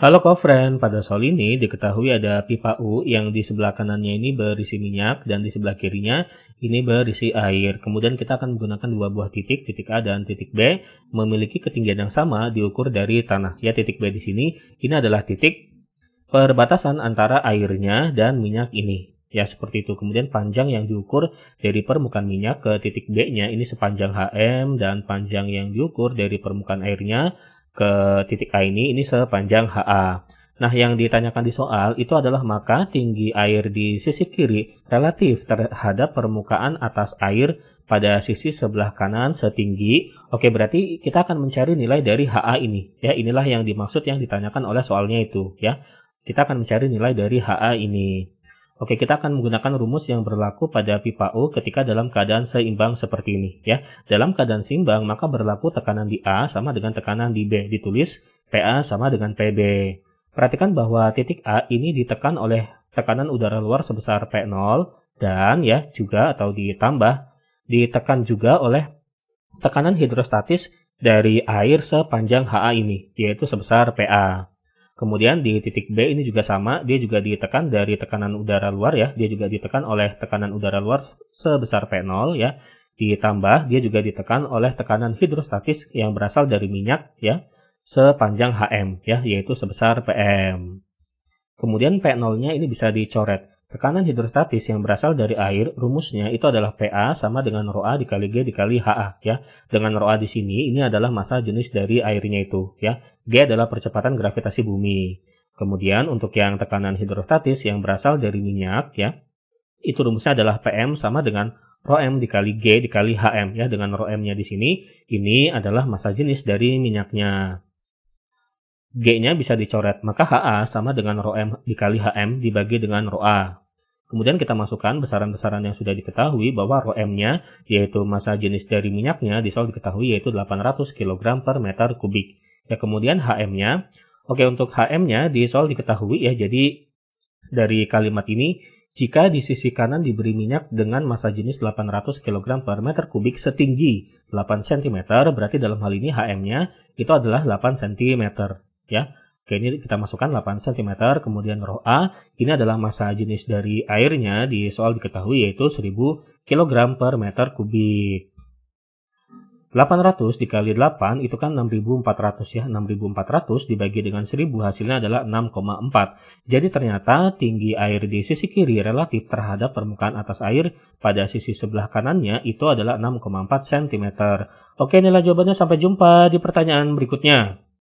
Halo kofren, pada soal ini diketahui ada pipa U yang di sebelah kanannya ini berisi minyak dan di sebelah kirinya ini berisi air. Kemudian kita akan menggunakan dua buah titik, titik A dan titik B, memiliki ketinggian yang sama diukur dari tanah. Ya titik B di sini ini adalah titik perbatasan antara airnya dan minyak ini. Ya seperti itu. Kemudian panjang yang diukur dari permukaan minyak ke titik B-nya ini sepanjang HM dan panjang yang diukur dari permukaan airnya ke titik A ini, ini sepanjang HA. Nah, yang ditanyakan di soal itu adalah maka tinggi air di sisi kiri relatif terhadap permukaan atas air pada sisi sebelah kanan setinggi. Oke, berarti kita akan mencari nilai dari HA ini. Ya, inilah yang dimaksud yang ditanyakan oleh soalnya itu, ya. Kita akan mencari nilai dari HA ini. Oke, kita akan menggunakan rumus yang berlaku pada pipa U ketika dalam keadaan seimbang seperti ini. ya. Dalam keadaan seimbang, maka berlaku tekanan di A sama dengan tekanan di B. Ditulis PA sama dengan PB. Perhatikan bahwa titik A ini ditekan oleh tekanan udara luar sebesar P0 dan ya juga atau ditambah ditekan juga oleh tekanan hidrostatis dari air sepanjang HA ini, yaitu sebesar PA. Kemudian di titik B ini juga sama, dia juga ditekan dari tekanan udara luar ya, dia juga ditekan oleh tekanan udara luar sebesar P0 ya. Ditambah dia juga ditekan oleh tekanan hidrostatis yang berasal dari minyak ya sepanjang HM ya, yaitu sebesar PM. Kemudian P0-nya ini bisa dicoret. Tekanan hidrostatis yang berasal dari air, rumusnya itu adalah PA sama dengan roa dikali G dikali HA ya. Dengan roa di sini ini adalah masa jenis dari airnya itu ya. G adalah percepatan gravitasi bumi. Kemudian untuk yang tekanan hidrostatis yang berasal dari minyak ya. Itu rumusnya adalah PM sama dengan rom dikali G dikali HM ya. Dengan rom nya di sini ini adalah massa jenis dari minyaknya. G-nya bisa dicoret, maka HA sama dengan rom dikali HM dibagi dengan roa. Kemudian kita masukkan besaran-besaran yang sudah diketahui bahwa ROM-nya, yaitu massa jenis dari minyaknya, di soal diketahui yaitu 800 kg per meter kubik. Ya, kemudian HM-nya, oke untuk HM-nya di soal diketahui ya, jadi dari kalimat ini, jika di sisi kanan diberi minyak dengan massa jenis 800 kg per meter kubik setinggi 8 cm, berarti dalam hal ini HM-nya itu adalah 8 cm. Ya, Oke, ini kita masukkan 8 cm, kemudian roh A, ini adalah massa jenis dari airnya di soal diketahui yaitu 1000 kg per meter kubik. 800 dikali 8 itu kan 6400 ya, 6400 dibagi dengan 1000 hasilnya adalah 6,4. Jadi ternyata tinggi air di sisi kiri relatif terhadap permukaan atas air pada sisi sebelah kanannya itu adalah 6,4 cm. Oke inilah jawabannya sampai jumpa di pertanyaan berikutnya.